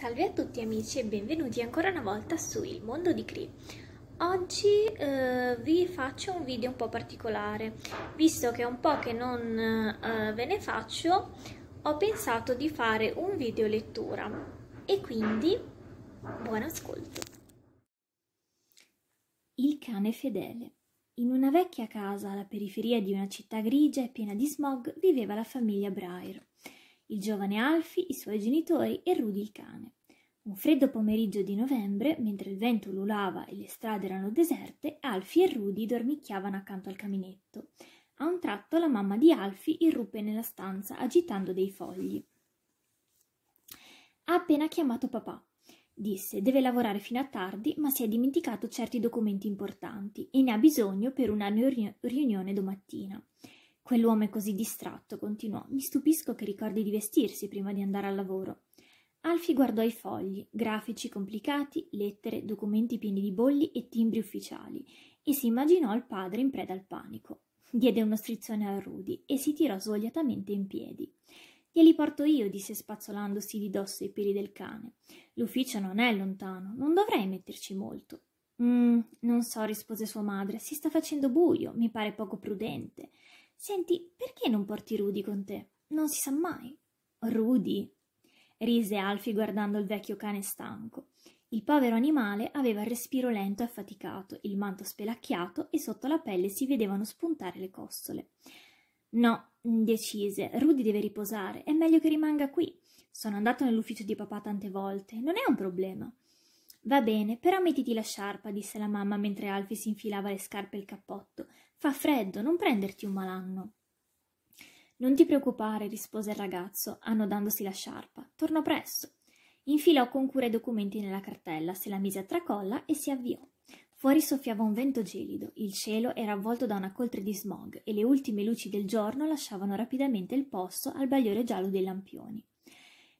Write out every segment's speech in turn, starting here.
Salve a tutti amici e benvenuti ancora una volta su Il Mondo di Cree. Oggi eh, vi faccio un video un po' particolare, visto che è un po' che non eh, ve ne faccio, ho pensato di fare un video lettura e quindi buon ascolto. Il cane fedele. In una vecchia casa alla periferia di una città grigia e piena di smog viveva la famiglia Briar il giovane Alfi, i suoi genitori e Rudy il cane. Un freddo pomeriggio di novembre, mentre il vento ululava e le strade erano deserte, Alfi e Rudy dormicchiavano accanto al caminetto. A un tratto la mamma di Alfi irruppe nella stanza agitando dei fogli. Ha appena chiamato papà, disse. Deve lavorare fino a tardi, ma si è dimenticato certi documenti importanti e ne ha bisogno per una riunione domattina. Quell'uomo è così distratto, continuò. Mi stupisco che ricordi di vestirsi prima di andare al lavoro. Alfi guardò i fogli, grafici complicati, lettere, documenti pieni di bolli e timbri ufficiali, e si immaginò il padre in preda al panico. Diede uno strizzone a Rudy e si tirò svogliatamente in piedi. Glieli porto io, disse spazzolandosi di dosso i peli del cane. L'ufficio non è lontano, non dovrei metterci molto. Mm, non so, rispose sua madre. Si sta facendo buio, mi pare poco prudente. Senti, perché non porti Rudy con te? Non si sa mai. Rudy? rise Alfie guardando il vecchio cane stanco. Il povero animale aveva il respiro lento e affaticato, il manto spelacchiato e sotto la pelle si vedevano spuntare le costole. No, decise, Rudy deve riposare, è meglio che rimanga qui. Sono andato nell'ufficio di papà tante volte, non è un problema. Va bene, però mettiti la sciarpa, disse la mamma mentre Alfie si infilava le scarpe e il cappotto. Fa freddo, non prenderti un malanno. Non ti preoccupare, rispose il ragazzo, annodandosi la sciarpa. Torno presto. Infilò con cura i documenti nella cartella, se la mise a tracolla e si avviò. Fuori soffiava un vento gelido, il cielo era avvolto da una coltre di smog e le ultime luci del giorno lasciavano rapidamente il posto al bagliore giallo dei lampioni.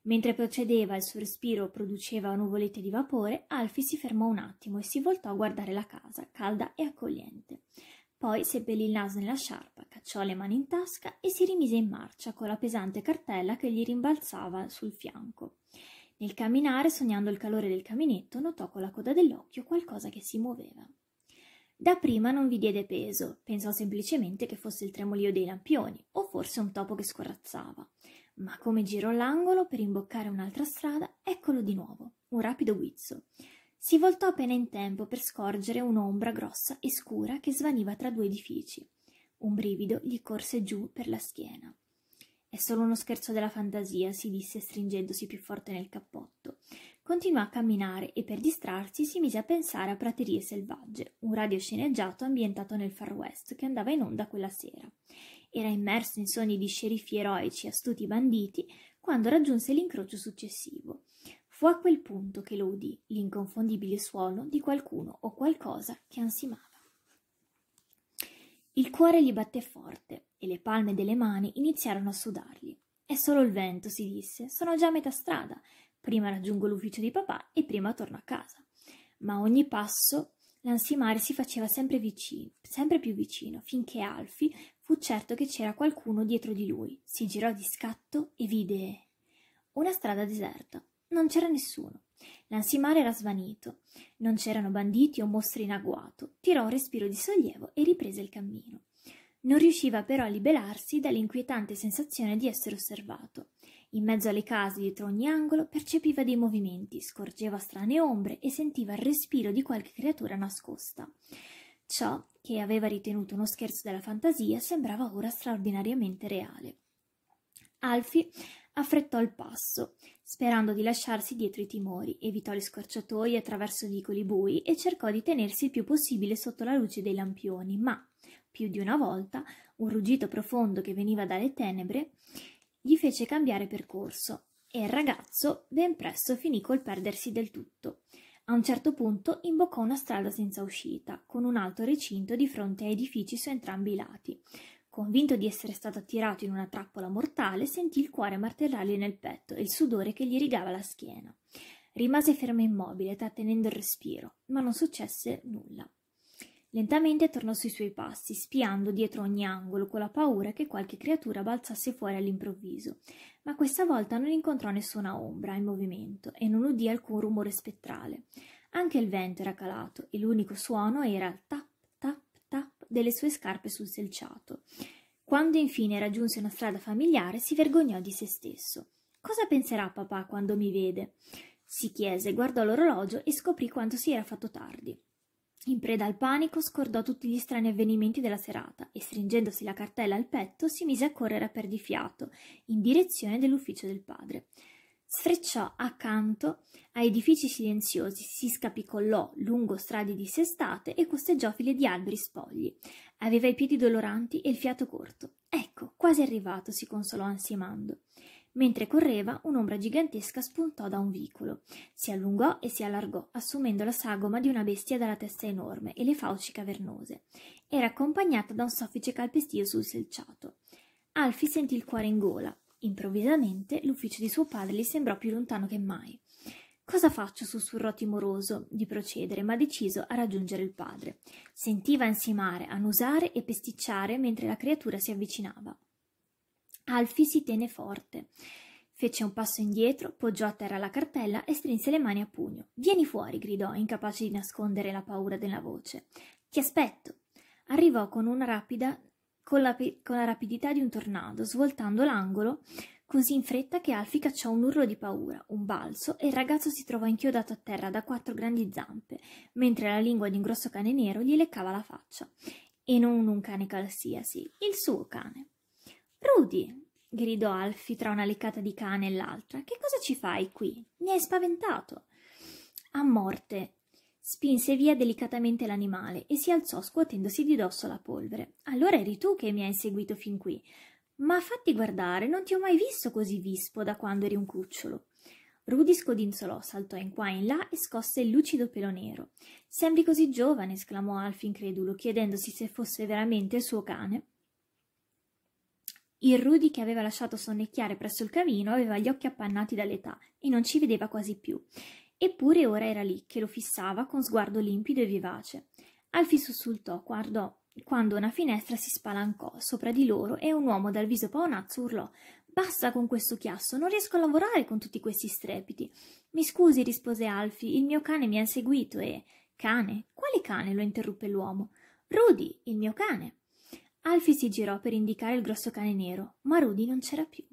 Mentre procedeva il suo respiro produceva nuvolette di vapore, Alfi si fermò un attimo e si voltò a guardare la casa, calda e accogliente. Poi seppellì il naso nella sciarpa, cacciò le mani in tasca e si rimise in marcia con la pesante cartella che gli rimbalzava sul fianco. Nel camminare, sognando il calore del caminetto, notò con la coda dell'occhio qualcosa che si muoveva. Da prima non vi diede peso, pensò semplicemente che fosse il tremolio dei lampioni, o forse un topo che scorrazzava. Ma come girò l'angolo per imboccare un'altra strada, eccolo di nuovo, un rapido guizzo. Si voltò appena in tempo per scorgere un'ombra grossa e scura che svaniva tra due edifici. Un brivido gli corse giù per la schiena. È solo uno scherzo della fantasia, si disse stringendosi più forte nel cappotto. Continuò a camminare e per distrarsi si mise a pensare a Praterie Selvagge, un radiosceneggiato ambientato nel Far West che andava in onda quella sera. Era immerso in sogni di sceriffi eroici e astuti banditi quando raggiunse l'incrocio successivo. Fu a quel punto che lo udì l'inconfondibile suono di qualcuno o qualcosa che ansimava. Il cuore gli batté forte e le palme delle mani iniziarono a sudargli. È solo il vento, si disse, sono già a metà strada. Prima raggiungo l'ufficio di papà e prima torno a casa. Ma a ogni passo l'ansimare si faceva sempre, vicino, sempre più vicino, finché Alfi fu certo che c'era qualcuno dietro di lui. Si girò di scatto e vide una strada deserta. Non c'era nessuno. L'ansimare era svanito. Non c'erano banditi o mostri in agguato. Tirò un respiro di sollievo e riprese il cammino. Non riusciva però a liberarsi dall'inquietante sensazione di essere osservato. In mezzo alle case dietro ogni angolo percepiva dei movimenti, scorgeva strane ombre e sentiva il respiro di qualche creatura nascosta. Ciò che aveva ritenuto uno scherzo della fantasia sembrava ora straordinariamente reale. Alfi affrettò il passo, Sperando di lasciarsi dietro i timori, evitò le scorciatoie attraverso vicoli bui e cercò di tenersi il più possibile sotto la luce dei lampioni, ma più di una volta un ruggito profondo che veniva dalle tenebre gli fece cambiare percorso e il ragazzo ben presto finì col perdersi del tutto. A un certo punto imboccò una strada senza uscita, con un alto recinto di fronte a edifici su entrambi i lati. Convinto di essere stato attirato in una trappola mortale, sentì il cuore martellargli nel petto e il sudore che gli rigava la schiena. Rimase fermo e immobile, trattenendo il respiro, ma non successe nulla. Lentamente tornò sui suoi passi, spiando dietro ogni angolo, con la paura che qualche creatura balzasse fuori all'improvviso, ma questa volta non incontrò nessuna ombra in movimento e non udì alcun rumore spettrale. Anche il vento era calato e l'unico suono era il tacco delle sue scarpe sul selciato. Quando infine raggiunse una strada familiare, si vergognò di se stesso. Cosa penserà papà quando mi vede? si chiese, guardò l'orologio e scoprì quanto si era fatto tardi. In preda al panico scordò tutti gli strani avvenimenti della serata e stringendosi la cartella al petto si mise a correre a perdifiato in direzione dell'ufficio del padre. Sfrecciò accanto a edifici silenziosi, si scapicollò lungo strade dissestate e costeggiò file di alberi spogli. Aveva i piedi doloranti e il fiato corto. Ecco, quasi arrivato, si consolò ansimando. Mentre correva, un'ombra gigantesca spuntò da un vicolo. Si allungò e si allargò, assumendo la sagoma di una bestia dalla testa enorme e le fauci cavernose. Era accompagnata da un soffice calpestio sul selciato. Alfi sentì il cuore in gola. Improvvisamente l'ufficio di suo padre gli sembrò più lontano che mai. Cosa faccio? sussurrò timoroso di procedere, ma deciso a raggiungere il padre. Sentiva ansimare, annusare e pesticciare mentre la creatura si avvicinava. Alfi si tenne forte. Fece un passo indietro, poggiò a terra la cartella e strinse le mani a pugno. Vieni fuori, gridò, incapace di nascondere la paura della voce. Ti aspetto. Arrivò con una rapida con la, con la rapidità di un tornado, svoltando l'angolo così in fretta che Alfie cacciò un urlo di paura, un balzo, e il ragazzo si trovò inchiodato a terra da quattro grandi zampe, mentre la lingua di un grosso cane nero gli leccava la faccia. E non un cane qualsiasi, il suo cane. Rudy! gridò Alfie tra una leccata di cane e l'altra. Che cosa ci fai qui? Mi hai spaventato. A morte, Spinse via delicatamente l'animale e si alzò scuotendosi di dosso la polvere. Allora eri tu che mi hai inseguito fin qui. Ma fatti guardare, non ti ho mai visto così vispo da quando eri un cucciolo. Rudy scodinzolò, saltò in qua e in là e scosse il lucido pelo nero. Sembri così giovane, esclamò Alf incredulo, chiedendosi se fosse veramente il suo cane. Il Rudy che aveva lasciato sonnecchiare presso il camino aveva gli occhi appannati dall'età e non ci vedeva quasi più. Eppure ora era lì che lo fissava con sguardo limpido e vivace. Alfie sussultò guardò, quando una finestra si spalancò sopra di loro e un uomo dal viso paonazzo urlò Basta con questo chiasso, non riesco a lavorare con tutti questi strepiti. Mi scusi, rispose Alfie, il mio cane mi ha seguito e. Cane? Quale cane? lo interruppe l'uomo. Rudy, il mio cane. Alfie si girò per indicare il grosso cane nero, ma Rudy non c'era più.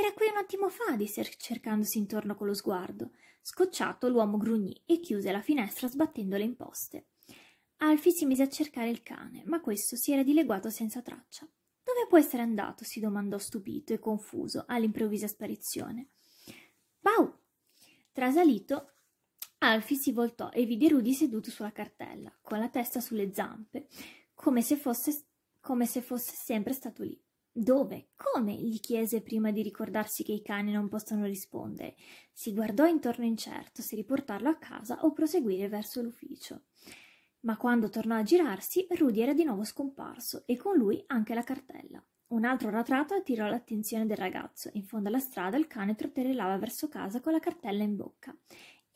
Era qui un attimo fa, disse cercandosi intorno con lo sguardo. Scocciato, l'uomo grugnì e chiuse la finestra sbattendo le imposte. Alfi si mise a cercare il cane, ma questo si era dileguato senza traccia. Dove può essere andato? si domandò stupito e confuso all'improvvisa sparizione. Pau! Trasalito, Alfi si voltò e vide Rudy seduto sulla cartella, con la testa sulle zampe, come se fosse, come se fosse sempre stato lì. Dove? Come? gli chiese prima di ricordarsi che i cani non possono rispondere. Si guardò intorno incerto se riportarlo a casa o proseguire verso l'ufficio. Ma quando tornò a girarsi, Rudy era di nuovo scomparso e con lui anche la cartella. Un altro ratrato attirò l'attenzione del ragazzo. In fondo alla strada il cane trotterellava verso casa con la cartella in bocca.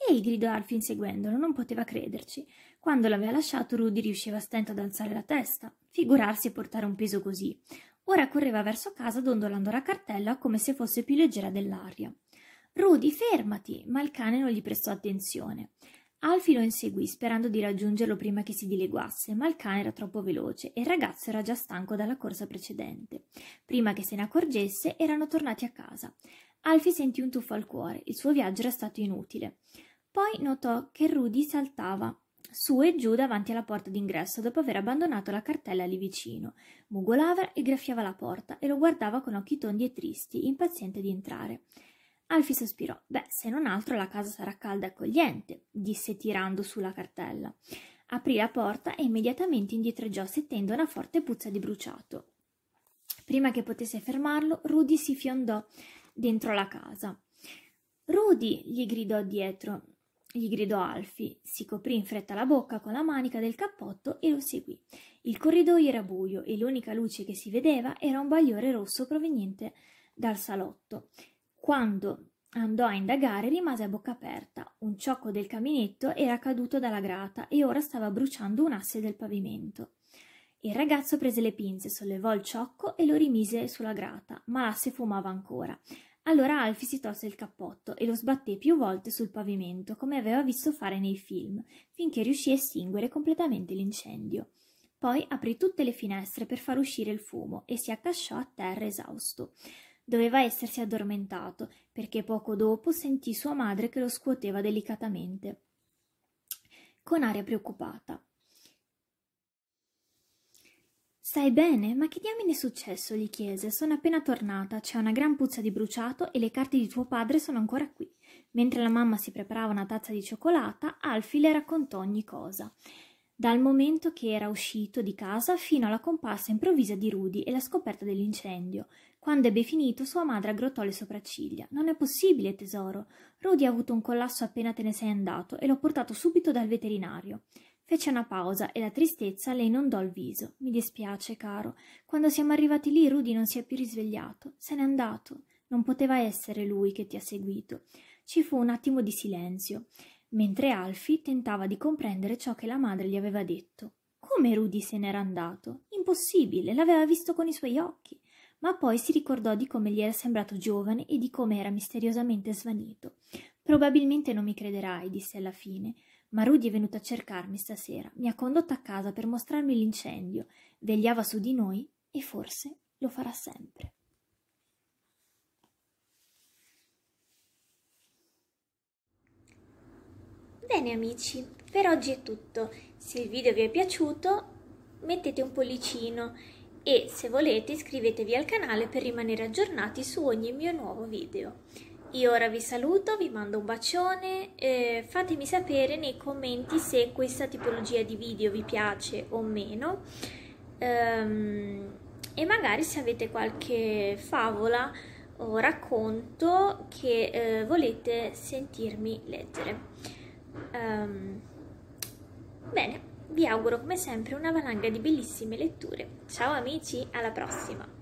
Ehi, gridò Alfin seguendolo, non poteva crederci. Quando l'aveva lasciato, Rudy riusciva a stento ad alzare la testa. Figurarsi e portare un peso così. Ora correva verso casa dondolando la cartella come se fosse più leggera dell'aria. Rudy, fermati! ma il cane non gli prestò attenzione. Alfie lo inseguì sperando di raggiungerlo prima che si dileguasse, ma il cane era troppo veloce e il ragazzo era già stanco dalla corsa precedente. Prima che se ne accorgesse, erano tornati a casa. Alfie sentì un tuffo al cuore, il suo viaggio era stato inutile. Poi notò che Rudy saltava su e giù davanti alla porta d'ingresso dopo aver abbandonato la cartella lì vicino. Mugolava e graffiava la porta e lo guardava con occhi tondi e tristi, impaziente di entrare. Alfi sospirò. Beh, se non altro la casa sarà calda e accogliente, disse tirando su la cartella. Aprì la porta e immediatamente indietreggiò sentendo una forte puzza di bruciato. Prima che potesse fermarlo, Rudy si fiondò dentro la casa. Rudy! gli gridò dietro gli gridò Alfi. Si coprì in fretta la bocca con la manica del cappotto e lo seguì. Il corridoio era buio e l'unica luce che si vedeva era un bagliore rosso proveniente dal salotto. Quando andò a indagare rimase a bocca aperta. Un ciocco del caminetto era caduto dalla grata e ora stava bruciando un asse del pavimento. Il ragazzo prese le pinze, sollevò il ciocco e lo rimise sulla grata, ma l'asse fumava ancora. Allora Alfie si tolse il cappotto e lo sbatté più volte sul pavimento, come aveva visto fare nei film, finché riuscì a estinguere completamente l'incendio. Poi aprì tutte le finestre per far uscire il fumo e si accasciò a terra esausto. Doveva essersi addormentato, perché poco dopo sentì sua madre che lo scuoteva delicatamente. Con aria preoccupata. Stai bene? Ma che diamine è successo? gli chiese. Sono appena tornata, c'è una gran puzza di bruciato e le carte di tuo padre sono ancora qui. Mentre la mamma si preparava una tazza di cioccolata, Alfie le raccontò ogni cosa. Dal momento che era uscito di casa fino alla comparsa improvvisa di Rudy e la scoperta dell'incendio. Quando ebbe finito, sua madre aggrottò le sopracciglia. Non è possibile, tesoro. Rudy ha avuto un collasso appena te ne sei andato e l'ho portato subito dal veterinario. Fece una pausa e la tristezza le inondò il viso. Mi dispiace, caro. Quando siamo arrivati lì, Rudy non si è più risvegliato. Se n'è andato. Non poteva essere lui che ti ha seguito. Ci fu un attimo di silenzio, mentre Alfie tentava di comprendere ciò che la madre gli aveva detto. Come Rudy se n'era andato? Impossibile, l'aveva visto con i suoi occhi. Ma poi si ricordò di come gli era sembrato giovane e di come era misteriosamente svanito. Probabilmente non mi crederai, disse alla fine. Ma Rudy è venuto a cercarmi stasera, mi ha condotto a casa per mostrarmi l'incendio, vegliava su di noi e forse lo farà sempre. Bene amici, per oggi è tutto. Se il video vi è piaciuto mettete un pollicino e se volete iscrivetevi al canale per rimanere aggiornati su ogni mio nuovo video. Io ora vi saluto, vi mando un bacione, eh, fatemi sapere nei commenti se questa tipologia di video vi piace o meno ehm, e magari se avete qualche favola o racconto che eh, volete sentirmi leggere. Ehm, bene, vi auguro come sempre una valanga di bellissime letture. Ciao amici, alla prossima!